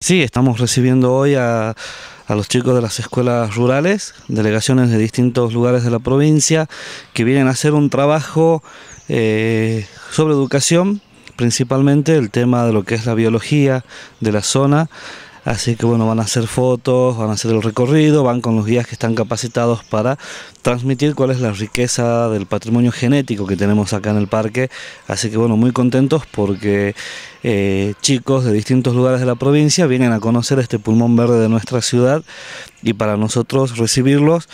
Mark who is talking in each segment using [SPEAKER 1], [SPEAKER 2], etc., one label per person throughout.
[SPEAKER 1] Sí, estamos recibiendo hoy a, los chicos de las escuelas
[SPEAKER 2] rurales, delegaciones de distintos lugares de la provincia, que vienen a hacer un trabajo eh, sobre educación, principalmente el tema de lo que es la biología de la zona. Así que bueno, van a hacer fotos, van a hacer el recorrido, van con los guías que están capacitados para transmitir cuál es la riqueza del patrimonio genético que tenemos acá en el parque. Así que bueno, muy contentos porque eh, chicos de distintos lugares de la provincia vienen a conocer este pulmón verde de nuestra ciudad y para nosotros recibirlos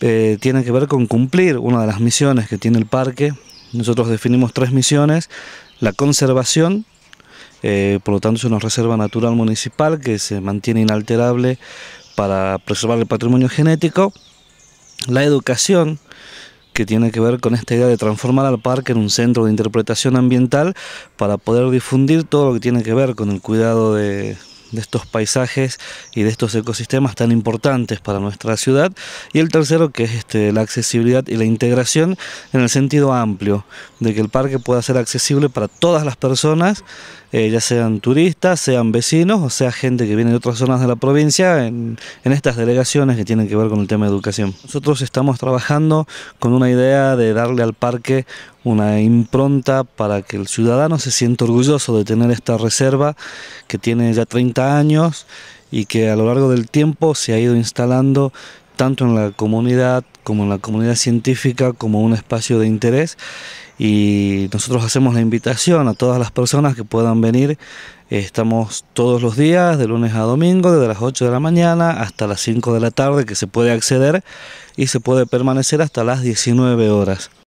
[SPEAKER 2] eh, tiene que ver con cumplir una de las misiones que tiene el parque. Nosotros definimos tres misiones, la conservación, eh, por lo tanto, es una reserva natural municipal que se mantiene inalterable para preservar el patrimonio genético. La educación, que tiene que ver con esta idea de transformar al parque en un centro de interpretación ambiental para poder difundir todo lo que tiene que ver con el cuidado de, de estos paisajes y de estos ecosistemas tan importantes para nuestra ciudad. Y el tercero, que es este, la accesibilidad y la integración en el sentido amplio, de que el parque pueda ser accesible para todas las personas, eh, ya sean turistas, sean vecinos o sea gente que viene de otras zonas de la provincia, en estas delegaciones que tienen que ver con el tema de educación. Nosotros estamos trabajando con una idea de darle al parque una impronta para que el ciudadano se sienta orgulloso de tener esta reserva que tiene ya 30 años y que a lo largo del tiempo se ha ido instalando tanto en la comunidad como en la comunidad científica como un espacio de interés y nosotros hacemos la invitación a todas las personas que puedan venir. Estamos todos los días, de lunes a domingo, desde las 8 de la mañana hasta las 5 de la tarde que se puede
[SPEAKER 1] acceder y se puede permanecer hasta las 19 horas.